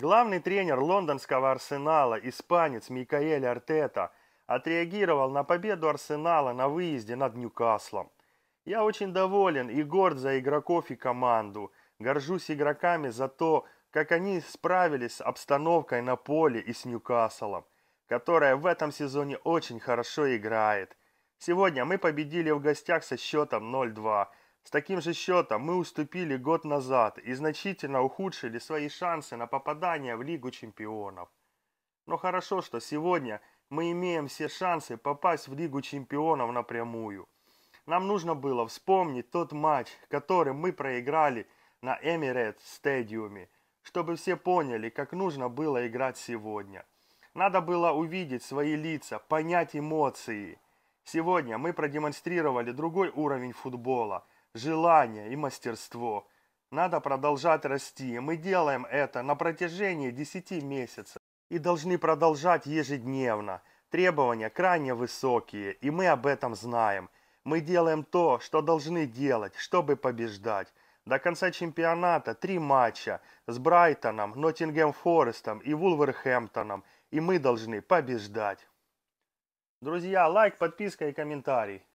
Главный тренер лондонского «Арсенала», испанец Микаэль Артета, отреагировал на победу «Арсенала» на выезде над Ньюкаслом. «Я очень доволен и горд за игроков и команду. Горжусь игроками за то, как они справились с обстановкой на поле и с Ньюкаслом, которая в этом сезоне очень хорошо играет. Сегодня мы победили в гостях со счетом 0-2, с таким же счетом мы уступили год назад и значительно ухудшили свои шансы на попадание в Лигу чемпионов. Но хорошо, что сегодня мы имеем все шансы попасть в Лигу чемпионов напрямую. Нам нужно было вспомнить тот матч, который мы проиграли на Эмирет стадиуме, чтобы все поняли, как нужно было играть сегодня. Надо было увидеть свои лица, понять эмоции. Сегодня мы продемонстрировали другой уровень футбола – желание и мастерство. Надо продолжать расти. Мы делаем это на протяжении 10 месяцев и должны продолжать ежедневно. Требования крайне высокие, и мы об этом знаем. Мы делаем то, что должны делать, чтобы побеждать. До конца чемпионата три матча с Брайтоном, Ноттингем Форестом и Вулверхэмптоном, и мы должны побеждать. Друзья, лайк, подписка и комментарий.